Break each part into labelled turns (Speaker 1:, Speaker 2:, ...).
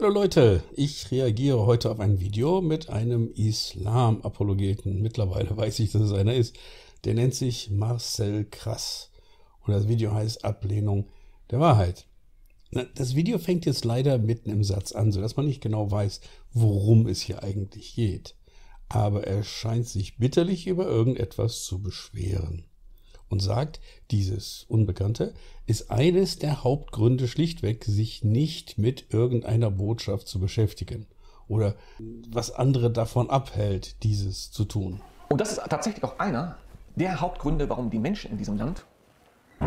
Speaker 1: Hallo Leute, ich reagiere heute auf ein Video mit einem Islam-Apologeten. Mittlerweile weiß ich, dass es einer ist. Der nennt sich Marcel Krass. Und das Video heißt Ablehnung der Wahrheit. Das Video fängt jetzt leider mitten im Satz an, sodass man nicht genau weiß, worum es hier eigentlich geht. Aber er scheint sich bitterlich über irgendetwas zu beschweren und sagt, dieses Unbekannte ist eines der Hauptgründe schlichtweg, sich nicht mit irgendeiner Botschaft zu beschäftigen
Speaker 2: oder was andere davon abhält, dieses zu tun. Und das ist tatsächlich auch einer der Hauptgründe, warum die Menschen in diesem Land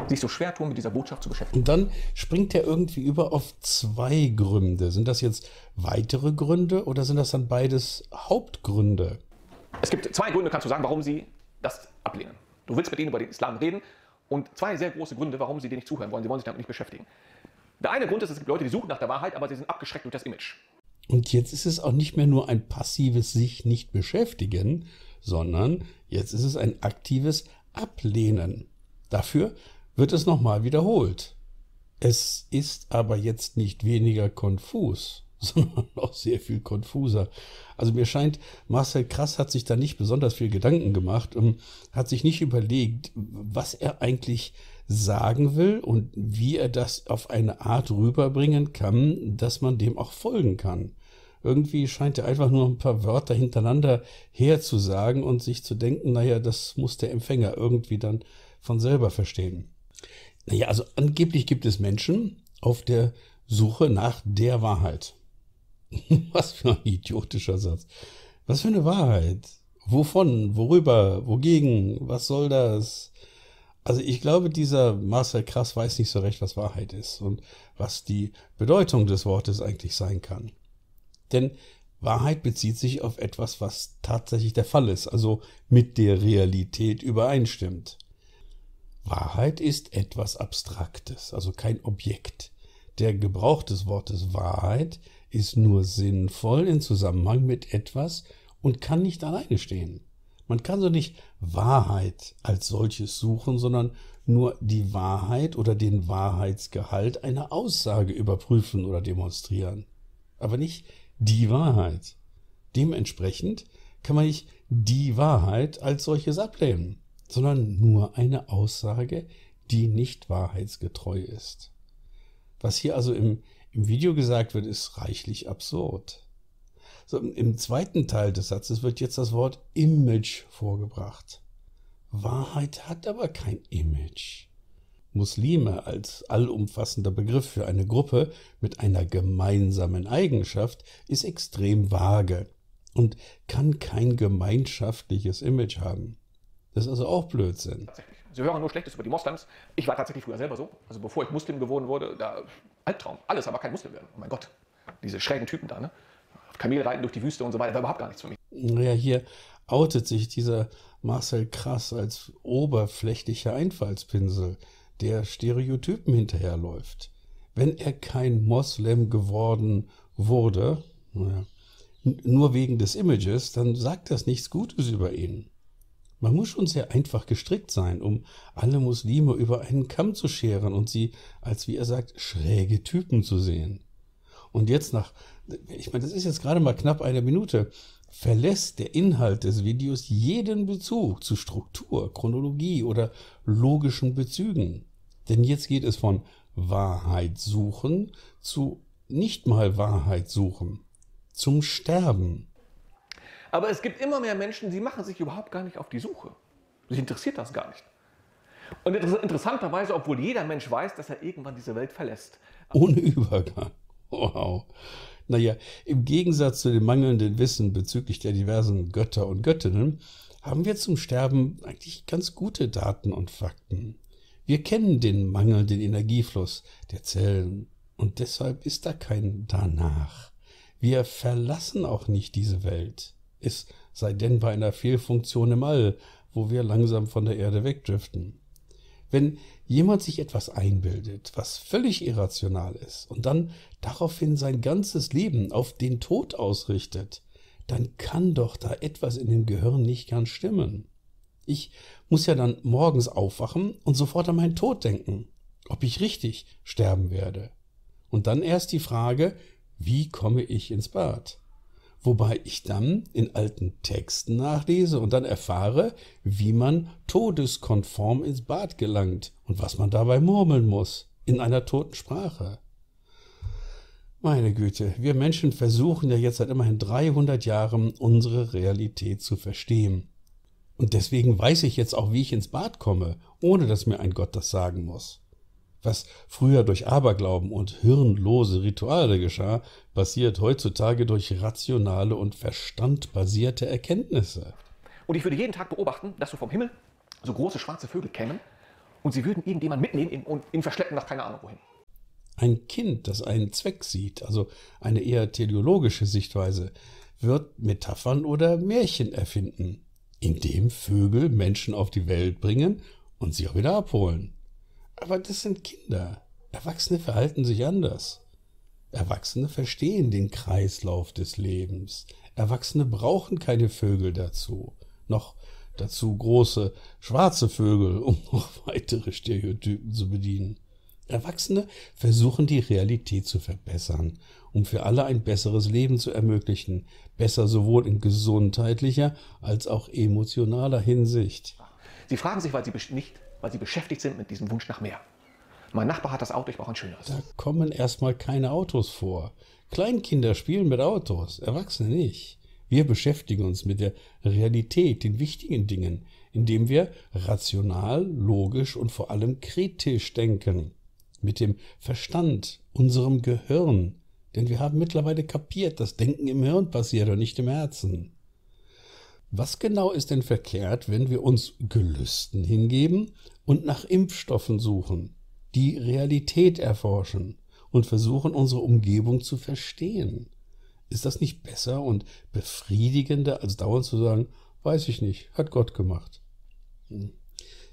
Speaker 2: sich so schwer tun, mit dieser Botschaft zu beschäftigen. Und dann springt er irgendwie über auf zwei Gründe. Sind das jetzt weitere
Speaker 1: Gründe oder sind das dann beides Hauptgründe?
Speaker 2: Es gibt zwei Gründe, kannst du sagen, warum sie das ablehnen. Du willst mit denen über den Islam reden und zwei sehr große Gründe, warum sie dir nicht zuhören wollen. Sie wollen sich damit nicht beschäftigen. Der eine Grund ist, es gibt Leute, die suchen nach der Wahrheit, aber sie sind abgeschreckt durch das Image. Und
Speaker 1: jetzt ist es auch nicht mehr nur ein passives sich nicht beschäftigen, sondern jetzt ist es ein aktives Ablehnen. Dafür wird es nochmal wiederholt. Es ist aber jetzt nicht weniger konfus. sondern auch sehr viel konfuser. Also mir scheint, Marcel Krass hat sich da nicht besonders viel Gedanken gemacht und ähm, hat sich nicht überlegt, was er eigentlich sagen will und wie er das auf eine Art rüberbringen kann, dass man dem auch folgen kann. Irgendwie scheint er einfach nur ein paar Wörter hintereinander herzusagen und sich zu denken, naja, das muss der Empfänger irgendwie dann von selber verstehen. Naja, also angeblich gibt es Menschen auf der Suche nach der Wahrheit. Was für ein idiotischer Satz. Was für eine Wahrheit. Wovon? Worüber? Wogegen? Was soll das? Also ich glaube, dieser Marcel Krass weiß nicht so recht, was Wahrheit ist und was die Bedeutung des Wortes eigentlich sein kann. Denn Wahrheit bezieht sich auf etwas, was tatsächlich der Fall ist, also mit der Realität übereinstimmt. Wahrheit ist etwas Abstraktes, also kein Objekt. Der Gebrauch des Wortes Wahrheit ist nur sinnvoll in Zusammenhang mit etwas und kann nicht alleine stehen. Man kann so nicht Wahrheit als solches suchen, sondern nur die Wahrheit oder den Wahrheitsgehalt einer Aussage überprüfen oder demonstrieren. Aber nicht die Wahrheit. Dementsprechend kann man nicht die Wahrheit als solches ablehnen, sondern nur eine Aussage, die nicht wahrheitsgetreu ist. Was hier also im im Video gesagt wird, ist reichlich absurd. So, Im zweiten Teil des Satzes wird jetzt das Wort Image vorgebracht. Wahrheit hat aber kein Image. Muslime als allumfassender Begriff für eine Gruppe mit einer gemeinsamen Eigenschaft ist extrem vage und kann kein gemeinschaftliches Image haben.
Speaker 2: Das ist also auch Blödsinn. Sie hören nur Schlechtes über die Moslems. Ich war tatsächlich früher selber so. Also bevor ich Muslim geworden wurde, da Albtraum. Alles, aber kein Muslim werden. Oh mein Gott. Diese schrägen Typen da, ne? reiten durch die Wüste und so weiter, war überhaupt gar nichts für mich.
Speaker 1: Naja, hier outet sich dieser Marcel Krass als oberflächlicher Einfallspinsel, der Stereotypen hinterherläuft. Wenn er kein Moslem geworden wurde, naja, nur wegen des Images, dann sagt das nichts Gutes über ihn. Man muss schon sehr einfach gestrickt sein, um alle Muslime über einen Kamm zu scheren und sie als, wie er sagt, schräge Typen zu sehen. Und jetzt nach, ich meine, das ist jetzt gerade mal knapp eine Minute, verlässt der Inhalt des Videos jeden Bezug zu Struktur, Chronologie oder logischen Bezügen. Denn jetzt geht es von Wahrheit suchen zu nicht mal Wahrheit suchen, zum Sterben.
Speaker 2: Aber es gibt immer mehr Menschen, die machen sich überhaupt gar nicht auf die Suche. Sie interessiert das gar nicht. Und interessanterweise, obwohl jeder Mensch weiß, dass er irgendwann diese Welt verlässt. Ohne Übergang. Wow. Naja, im Gegensatz
Speaker 1: zu dem mangelnden Wissen bezüglich der diversen Götter und Göttinnen haben wir zum Sterben eigentlich ganz gute Daten und Fakten. Wir kennen den mangelnden Energiefluss der Zellen und deshalb ist da kein Danach. Wir verlassen auch nicht diese Welt es sei denn bei einer Fehlfunktion im All, wo wir langsam von der Erde wegdriften. Wenn jemand sich etwas einbildet, was völlig irrational ist, und dann daraufhin sein ganzes Leben auf den Tod ausrichtet, dann kann doch da etwas in dem Gehirn nicht ganz stimmen. Ich muss ja dann morgens aufwachen und sofort an meinen Tod denken, ob ich richtig sterben werde. Und dann erst die Frage, wie komme ich ins Bad? wobei ich dann in alten Texten nachlese und dann erfahre, wie man todeskonform ins Bad gelangt und was man dabei murmeln muss, in einer toten Sprache. Meine Güte, wir Menschen versuchen ja jetzt seit immerhin 300 Jahren unsere Realität zu verstehen. Und deswegen weiß ich jetzt auch, wie ich ins Bad komme, ohne dass mir ein Gott das sagen muss. Was früher durch Aberglauben und hirnlose Rituale geschah, passiert heutzutage durch rationale und verstandbasierte Erkenntnisse.
Speaker 2: Und ich würde jeden Tag beobachten, dass so vom Himmel so große schwarze Vögel kämen und sie würden irgendjemand mitnehmen und ihn verschleppen nach keine Ahnung wohin.
Speaker 1: Ein Kind, das einen Zweck sieht, also eine eher teleologische Sichtweise, wird Metaphern oder Märchen erfinden, indem Vögel Menschen auf die Welt bringen und sie auch wieder abholen. Aber das sind Kinder. Erwachsene verhalten sich anders. Erwachsene verstehen den Kreislauf des Lebens. Erwachsene brauchen keine Vögel dazu. Noch dazu große schwarze Vögel, um noch weitere Stereotypen zu bedienen. Erwachsene versuchen die Realität zu verbessern, um für alle ein besseres Leben zu ermöglichen, besser sowohl in gesundheitlicher als auch emotionaler Hinsicht.
Speaker 2: Sie fragen sich, weil sie nicht, weil sie beschäftigt sind mit diesem Wunsch nach mehr. Mein Nachbar hat das Auto, ich brauche ein schöneres. Da kommen erstmal keine Autos vor. Kleinkinder spielen mit Autos,
Speaker 1: Erwachsene nicht. Wir beschäftigen uns mit der Realität, den wichtigen Dingen, indem wir rational, logisch und vor allem kritisch denken. Mit dem Verstand, unserem Gehirn. Denn wir haben mittlerweile kapiert, dass Denken im Hirn passiert und nicht im Herzen. Was genau ist denn verkehrt, wenn wir uns Gelüsten hingeben und nach Impfstoffen suchen, die Realität erforschen und versuchen, unsere Umgebung zu verstehen? Ist das nicht besser und befriedigender, als dauernd zu sagen, weiß ich nicht, hat Gott gemacht? Hm.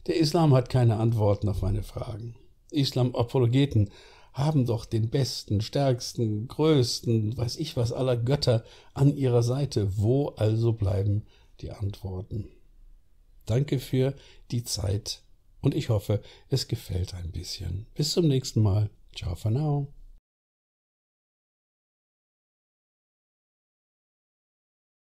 Speaker 1: Der Islam hat keine Antworten auf meine Fragen. Islam-Apologeten haben doch den besten, stärksten, größten, weiß ich was aller Götter an ihrer Seite. Wo also bleiben die Antworten. Danke für die Zeit und ich hoffe, es gefällt ein bisschen. Bis zum nächsten
Speaker 2: Mal. Ciao for now.